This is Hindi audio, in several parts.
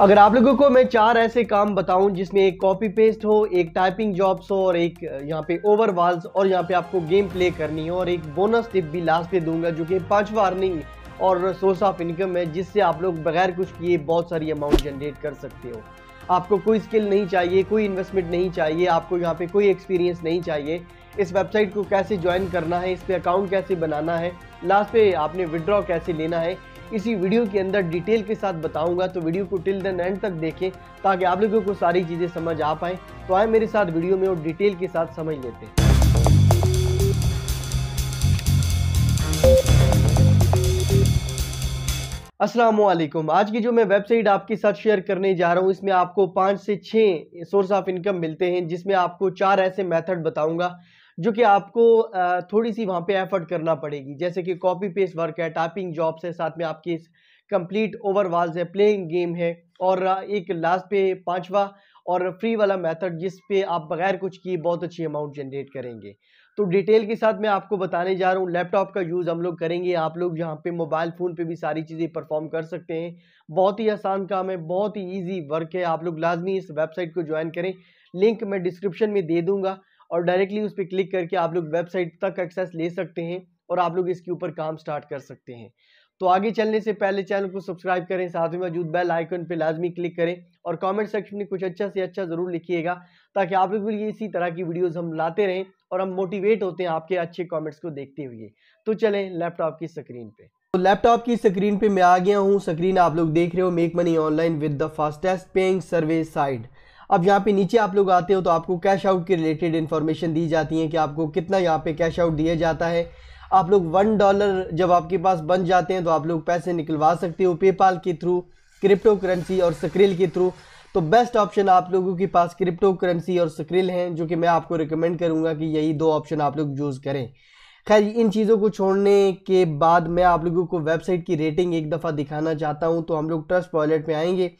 अगर आप लोगों को मैं चार ऐसे काम बताऊं जिसमें एक कॉपी पेस्ट हो एक टाइपिंग जॉब्स हो और एक यहाँ पे ओवर वॉल्स और यहाँ पे आपको गेम प्ले करनी हो और एक बोनस टिप भी लास्ट पे दूंगा जो कि पांच अर्निंग और सोर्स ऑफ इनकम है जिससे आप लोग बगैर कुछ किए बहुत सारी अमाउंट जनरेट कर सकते हो आपको कोई स्किल नहीं चाहिए कोई इन्वेस्टमेंट नहीं चाहिए आपको यहाँ पे कोई एक्सपीरियंस नहीं चाहिए इस वेबसाइट को कैसे ज्वाइन करना है इस पर अकाउंट कैसे बनाना है लास्ट पे आपने विड्रॉ कैसे लेना है इसी वीडियो के अंदर डिटेल के साथ बताऊंगा तो वीडियो को टिल देन एंड तक देखें ताकि आप लोगों को सारी चीज़ें समझ आ पाएँ तो आए मेरे साथ वीडियो में और डिटेल के साथ समझ लेते हैं असलम आज की जो मैं वेबसाइट आपके साथ शेयर करने जा रहा हूँ इसमें आपको पाँच से छः सोर्स ऑफ इनकम मिलते हैं जिसमें आपको चार ऐसे मेथड बताऊंगा जो कि आपको थोड़ी सी वहाँ पे एफर्ट करना पड़ेगी जैसे कि कॉपी पेस्ट वर्क है टाइपिंग जॉब्स है साथ में आपकी कंप्लीट ओवरवाल्स है प्लेइंग गेम है और एक लास्ट पे पांचवा और फ्री वाला मेथड जिस पे आप बगैर कुछ किए बहुत अच्छी अमाउंट जनरेट करेंगे तो डिटेल के साथ मैं आपको बताने जा रहा हूँ लैपटॉप का यूज़ हम लोग करेंगे आप लोग यहाँ पे मोबाइल फ़ोन पे भी सारी चीज़ें परफॉर्म कर सकते हैं बहुत ही आसान काम है बहुत ही इजी वर्क है आप लोग लाजमी इस वेबसाइट को ज्वाइन करें लिंक मैं डिस्क्रिप्शन में दे दूँगा और डायरेक्टली उस पर क्लिक करके आप लोग वेबसाइट तक एक्सेस ले सकते हैं और आप लोग इसके ऊपर काम स्टार्ट कर सकते हैं तो आगे चलने से पहले चैनल को सब्सक्राइब करें साथ में मौजूद बेल आइकन पर लाजमी क्लिक करें और कमेंट सेक्शन में कुछ अच्छा से अच्छा ज़रूर लिखिएगा ताकि आप लोग भी इसी तरह की वीडियोस हम लाते रहें और हम मोटिवेट होते हैं आपके अच्छे कमेंट्स को देखते हुए तो चलें लैपटॉप की स्क्रीन पे तो लैपटॉप की स्क्रीन पे मैं आ गया हूँ स्क्रीन आप लोग देख रहे हो make money online with the fastest paying survey site अब यहाँ पे नीचे आप लोग आते हो तो आपको कैश आउट के रिलेटेड इन्फॉर्मेशन दी जाती है कि आपको कितना यहाँ पे कैश आउट दिया जाता है आप लोग वन डॉलर जब आपके पास बन जाते हैं तो आप लोग पैसे निकलवा सकते हो पेपाल के थ्रू क्रिप्टो करेंसी और सक्रिल के थ्रू तो बेस्ट ऑप्शन आप लोगों के पास क्रिप्टो करेंसी और सक्रिल हैं जो कि मैं आपको रिकमेंड करूँगा कि यही दो ऑप्शन आप लोग यूज़ करें खैर इन चीज़ों को छोड़ने के बाद मैं आप लोगों को वेबसाइट की रेटिंग एक दफ़ा दिखाना चाहता हूँ तो हम लोग ट्रस्ट वॉलेट में आएंगे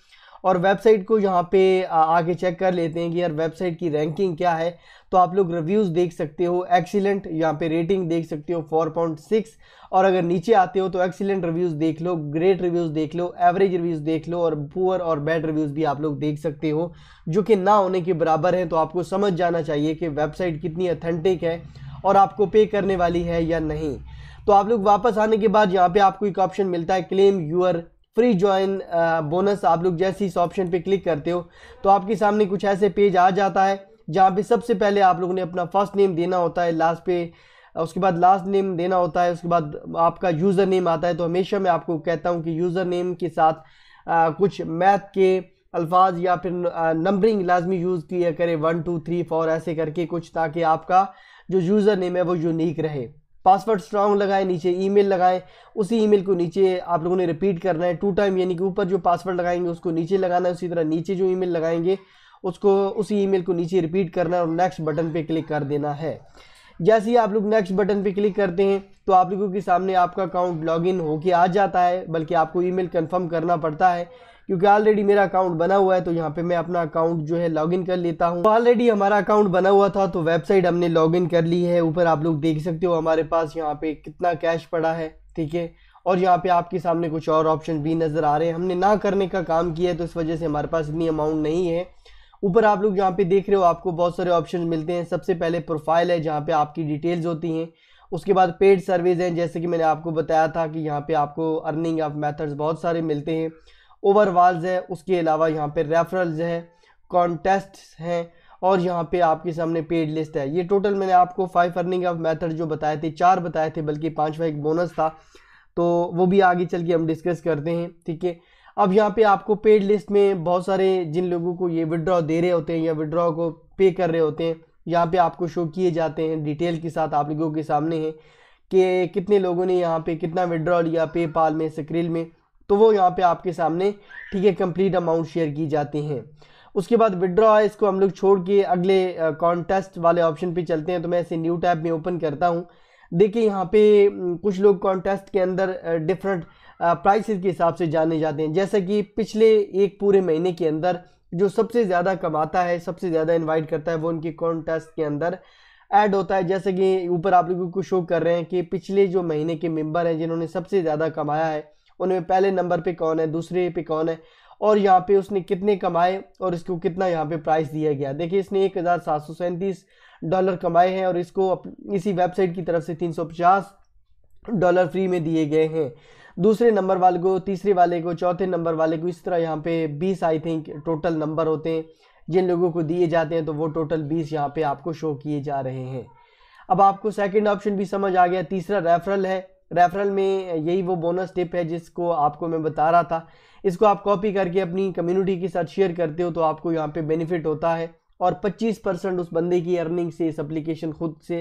और वेबसाइट को यहाँ पे आके चेक कर लेते हैं कि यार वेबसाइट की रैंकिंग क्या है तो आप लोग रिव्यूज़ देख सकते हो एक्सीलेंट यहाँ पे रेटिंग देख सकते हो फोर पॉइंट सिक्स और अगर नीचे आते हो तो एक्सीलेंट रिव्यूज़ देख लो ग्रेट रिव्यूज़ देख लो एवरेज रिव्यूज़ देख लो और पुअर और बैड रिव्यूज़ भी आप लोग देख सकते हो जो कि ना होने के बराबर हैं तो आपको समझ जाना चाहिए कि वेबसाइट कितनी अथेंटिक है और आपको पे करने वाली है या नहीं तो आप लोग वापस आने के बाद यहाँ पे आपको एक ऑप्शन मिलता है claim your free join bonus आप लोग जैसे इस ऑप्शन पे क्लिक करते हो तो आपके सामने कुछ ऐसे पेज आ जाता है जहाँ पे सबसे पहले आप लोगों ने अपना फर्स्ट नेम देना होता है लास्ट पे उसके बाद लास्ट नेम देना होता है उसके बाद आपका यूज़र नेम आता है तो हमेशा मैं आपको कहता हूँ कि यूज़र नेम के साथ आ, कुछ मैथ के अल्फाज या फिर नंबरिंग लाजमी यूज़ किया करें वन टू थ्री फोर ऐसे करके कुछ ताकि आपका जो यूज़र नेम है वो यूनिक रहे पासवर्ड स्ट्रांग लगाएं नीचे ईमेल लगाएं उसी ईमेल को नीचे आप लोगों ने रिपीट करना है टू टाइम यानी कि ऊपर जो पासवर्ड लगाएंगे उसको नीचे लगाना है उसी तरह नीचे जो ईमेल लगाएंगे उसको उसी ईमेल को नीचे रिपीट करना है और नेक्स्ट बटन पे क्लिक कर देना है जैसे ही आप लोग नेक्स्ट बटन पे क्लिक करते हैं तो आप लोगों के सामने आपका अकाउंट लॉगिन होके आ जाता है बल्कि आपको ईमेल कंफर्म करना पड़ता है क्योंकि ऑलरेडी मेरा अकाउंट बना हुआ है तो यहाँ पे मैं अपना अकाउंट जो है लॉगिन कर लेता हूँ तो ऑलरेडी हमारा अकाउंट बना हुआ था तो वेबसाइट हमने लॉगिन कर ली है ऊपर आप लोग देख सकते हो हमारे पास यहाँ पे कितना कैश पड़ा है ठीक है और यहाँ पे आपके सामने कुछ और ऑप्शन भी नज़र आ रहे हैं हमने ना करने का काम किया है तो इस वजह से हमारे पास इतनी अमाउंट नहीं है ऊपर आप लोग यहाँ पे देख रहे हो आपको बहुत सारे ऑप्शन मिलते हैं सबसे पहले प्रोफाइल है जहाँ पे आपकी डिटेल्स होती हैं उसके बाद पेड सर्विस हैं जैसे कि मैंने आपको बताया था कि यहाँ पे आपको अर्निंग ऑफ मेथड्स बहुत सारे मिलते हैं ओवरवाल्स है उसके अलावा यहाँ पे रेफरल्स हैं कॉन्टेस्ट हैं और यहाँ पे आपके सामने पेड लिस्ट है ये टोटल मैंने आपको फाइव अर्निंग ऑफ मेथड जो बताए थे चार बताए थे बल्कि पाँचवा एक बोनस था तो वो भी आगे चल के हम डिस्कस करते हैं ठीक है अब यहाँ पे आपको पेड लिस्ट में बहुत सारे जिन लोगों को ये विड्रॉ दे रहे होते हैं या विड्रॉ को पे कर रहे होते हैं यहाँ पे आपको शो किए जाते हैं डिटेल के साथ आप लोगों के सामने हैं कि कितने लोगों ने यहाँ पे कितना विड्रॉ लिया पे पाल में स्क्रील में तो वो यहाँ पे आपके सामने ठीक है कंप्लीट अमाउंट शेयर की जाती हैं उसके बाद विड्रॉ है इसको हम लोग छोड़ के अगले कॉन्टेस्ट वाले ऑप्शन पे चलते हैं तो मैं इसे न्यू टैब में ओपन करता हूँ देखिए यहाँ पे कुछ लोग कॉन्टेस्ट के अंदर डिफरेंट प्राइसेस के हिसाब से जाने जाते हैं जैसा कि पिछले एक पूरे महीने के अंदर जो सबसे ज़्यादा कमाता है सबसे ज़्यादा इन्वाइट करता है वो उनके कॉन्टेस्ट के अंदर ऐड होता है जैसे कि ऊपर आप लोगों को शो कर रहे हैं कि पिछले जो महीने के मेंबर हैं जिन्होंने सबसे ज़्यादा कमाया है उनमें पहले नंबर पे कौन है दूसरे पे कौन है और यहाँ पे उसने कितने कमाए और इसको कितना यहाँ पे प्राइस दिया गया देखिए इसने एक हज़ार सात सौ सैंतीस डॉलर कमाए हैं और इसको इसी वेबसाइट की तरफ से तीन सौ पचास डॉलर फ्री में दिए गए हैं दूसरे नंबर वाले को तीसरे वाले को चौथे नंबर वाले को इस तरह यहाँ पे बीस आई थिंक टोटल नंबर होते हैं जिन लोगों को दिए जाते हैं तो वो टोटल बीस यहाँ पे आपको शो किए जा रहे हैं अब आपको सेकंड ऑप्शन भी समझ आ गया तीसरा रेफरल है रेफरल में यही वो बोनस टिप है जिसको आपको मैं बता रहा था इसको आप कॉपी करके अपनी कम्युनिटी के साथ शेयर करते हो तो आपको यहाँ पे बेनिफिट होता है और 25 परसेंट उस बंदे की अर्निंग से इस एप्लीकेशन खुद से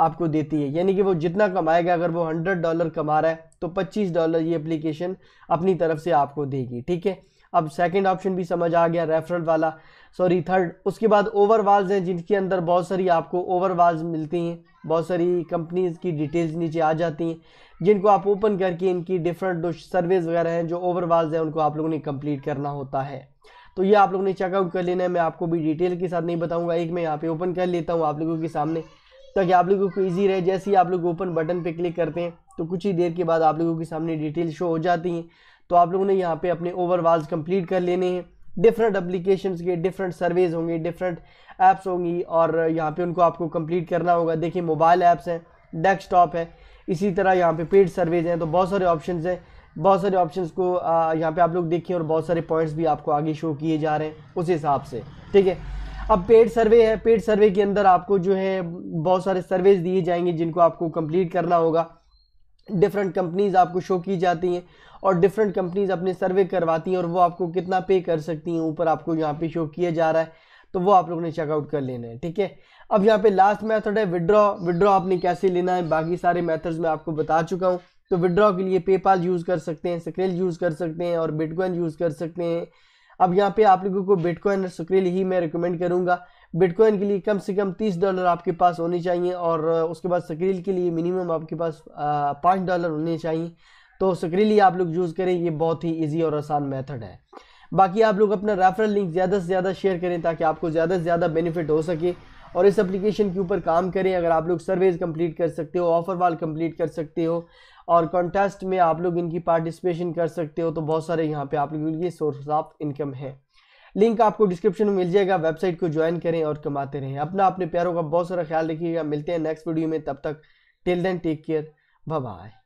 आपको देती है यानी कि वो जितना कमाएगा अगर वो 100 डॉलर कमा रहा है तो 25 डॉलर ये एप्लीकेशन अपनी तरफ से आपको देगी ठीक है अब सेकेंड ऑप्शन भी समझ आ गया रेफरल वाला सॉरी थर्ड उसके बाद ओवरवाल्स हैं जिनके अंदर बहुत सारी आपको ओवरवाल्स मिलती हैं बहुत सारी कंपनीज़ की डिटेल्स नीचे आ जाती हैं जिनको आप ओपन करके इनकी डिफरेंट जो सर्विस वगैरह हैं जो ओवरवाल्स हैं उनको आप लोगों ने कंप्लीट करना होता है तो ये आप लोगों ने चेकआउट कर लेना है मैं आपको भी डिटेल के साथ नहीं बताऊंगा एक मैं यहाँ पे ओपन कर लेता हूँ आप लोगों के सामने ताकि आप लोगों को ईजी रहे जैसे ही आप लोग ओपन बटन पर क्लिक करते हैं तो कुछ ही देर के बाद आप लोगों के सामने डिटेल शो हो जाती हैं तो आप लोगों ने यहाँ पर अपने ओवरवाल्स कम्प्लीट कर लेने हैं डिफरेंट अप्लीकेशन के डिफरेंट सर्वेज होंगे डिफरेंट ऐप्स होंगी और यहाँ पे उनको आपको कंप्लीट करना होगा देखिए मोबाइल ऐप्स हैं डेस्कटॉप है इसी तरह यहाँ पे पेड सर्वेज हैं तो बहुत सारे ऑप्शन हैं बहुत सारे ऑप्शन को यहाँ पे आप लोग देखिए और बहुत सारे पॉइंट्स भी आपको आगे शो किए जा रहे हैं उस हिसाब से ठीक है अब पेड सर्वे है पेड सर्वे के अंदर आपको जो है बहुत सारे सर्वेज दिए जाएंगे जिनको आपको कंप्लीट करना होगा डिफरेंट कंपनीज आपको शो की जाती हैं और डिफरेंट कंपनीज अपने सर्वे करवाती हैं और वो आपको कितना पे कर सकती हैं ऊपर आपको यहाँ पे शो किया जा रहा है तो वो आप लोग ने चेकआउट कर लेना है ठीक है अब यहाँ पे लास्ट मेथड है विड्रॉ विड्रॉ आपने कैसे लेना है बाकी सारे मेथड्स मैं आपको बता चुका हूँ तो विड्रॉ के लिए पेपाल यूज़ कर सकते हैं स्क्रेल यूज़ कर सकते हैं और बिटकॉइन यूज़ कर सकते हैं अब यहाँ पे आप लोगों को बिटकॉइन और स्क्रेल ही मैं रिकमेंड करूँगा बिटकॉइन के लिए कम से कम तीस डॉलर आपके पास होने चाहिए और उसके बाद स्क्रील के लिए मिनिमम आपके पास पाँच डॉलर होने चाहिए तो उसके लिए आप लोग यूज़ करें ये बहुत ही ईजी और आसान मैथड है बाकी आप लोग अपना रेफरल लिंक ज़्यादा से ज़्यादा शेयर करें ताकि आपको ज़्यादा से ज़्यादा बेनिफिट हो सके और इस एप्लीकेशन के ऊपर काम करें अगर आप लोग सर्वेज कंप्लीट कर सकते हो ऑफर वाल कंप्लीट कर सकते हो और कॉन्टेस्ट में आप लोग इनकी पार्टिसिपेशन कर सकते हो तो बहुत सारे यहाँ पे आप लोगों के सोर्स ऑफ इनकम है लिंक आपको डिस्क्रिप्शन में मिल जाएगा वेबसाइट को ज्वाइन करें और कमाते रहें अपना अपने प्यारों का बहुत सारा ख्याल रखिएगा मिलते हैं नेक्स्ट वीडियो में तब तक till then take care bye